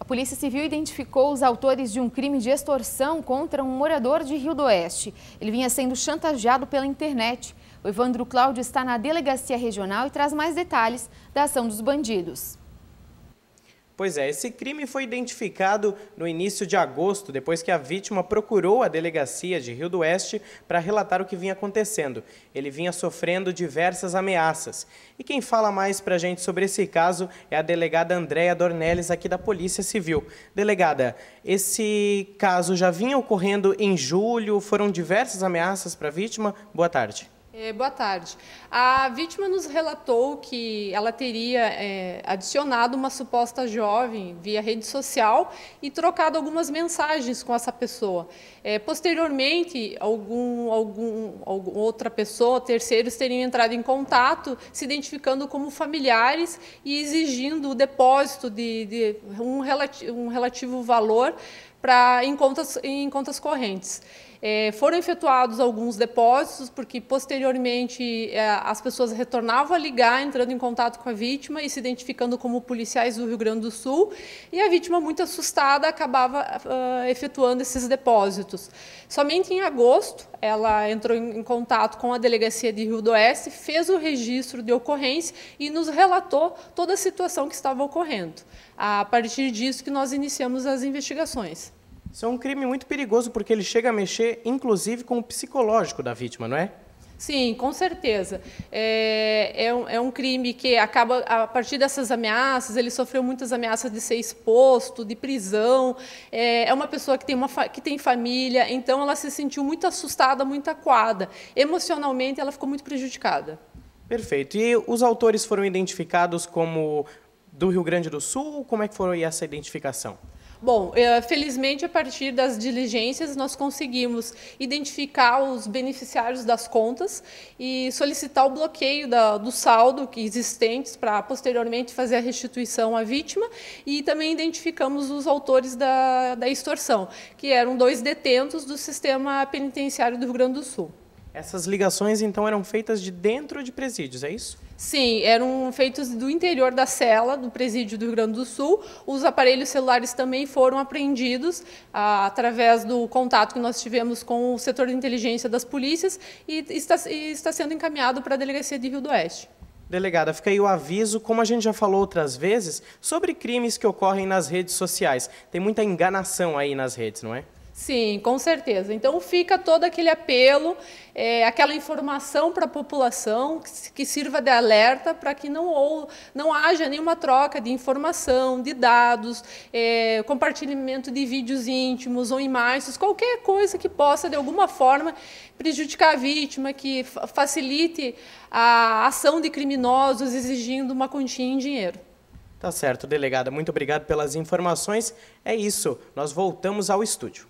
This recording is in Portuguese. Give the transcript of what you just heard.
A Polícia Civil identificou os autores de um crime de extorsão contra um morador de Rio do Oeste. Ele vinha sendo chantageado pela internet. O Evandro Cláudio está na delegacia regional e traz mais detalhes da ação dos bandidos. Pois é, esse crime foi identificado no início de agosto, depois que a vítima procurou a delegacia de Rio do Oeste para relatar o que vinha acontecendo. Ele vinha sofrendo diversas ameaças. E quem fala mais para a gente sobre esse caso é a delegada Andréa Dornelles, aqui da Polícia Civil. Delegada, esse caso já vinha ocorrendo em julho, foram diversas ameaças para a vítima. Boa tarde. É, boa tarde. A vítima nos relatou que ela teria é, adicionado uma suposta jovem via rede social e trocado algumas mensagens com essa pessoa. É, posteriormente, algum, algum, algum, outra pessoa, terceiros, teriam entrado em contato, se identificando como familiares e exigindo o depósito de, de um, um relativo valor para em contas, em contas correntes. É, foram efetuados alguns depósitos, porque posteriormente é, as pessoas retornavam a ligar, entrando em contato com a vítima e se identificando como policiais do Rio Grande do Sul, e a vítima, muito assustada, acabava uh, efetuando esses depósitos. Somente em agosto, ela entrou em, contato com a delegacia de Rio do Oeste, fez o registro de ocorrência e nos relatou toda a situação que estava ocorrendo. A partir disso que nós iniciamos as investigações. Isso é um crime muito perigoso porque ele chega a mexer, inclusive, com o psicológico da vítima, não é? Sim, com certeza. É, é, um, é, um, crime que acaba, a partir dessas ameaças, ele sofreu muitas ameaças de ser exposto, de prisão. É, é uma pessoa que tem, uma, que tem família, então ela se sentiu muito assustada, muito acuada. Emocionalmente, ela ficou muito prejudicada. Perfeito. E os autores foram identificados como do Rio Grande do Sul? Como é que foi essa identificação? Bom, eh, felizmente, a partir das diligências, nós conseguimos identificar os beneficiários das contas e solicitar o bloqueio da, do saldo que existentes para posteriormente fazer a restituição à vítima e também identificamos os autores da, da extorsão, que eram dois detentos do sistema penitenciário do Rio Grande do Sul. Essas ligações, então, eram feitas de dentro de presídios, é isso? Sim, eram feitos do interior da cela, do presídio do Rio Grande do Sul. Os aparelhos celulares também foram apreendidos ah, através do contato que nós tivemos com o setor de inteligência das polícias e está, e está sendo encaminhado para a Delegacia de Rio do Oeste. Delegada, fica aí o aviso, como a gente já falou outras vezes, sobre crimes que ocorrem nas redes sociais. Tem muita enganação aí nas redes, não é? Sim, com certeza. Então fica todo aquele apelo, é, aquela informação para a população que, que, sirva de alerta para que não, ou, não haja nenhuma troca de informação, de dados, é, compartilhamento de vídeos íntimos ou imagens, qualquer coisa que possa de alguma forma prejudicar a vítima, que facilite a ação de criminosos exigindo uma quantia em dinheiro. Tá certo, delegada. Muito obrigado pelas informações. É isso. Nós voltamos ao estúdio.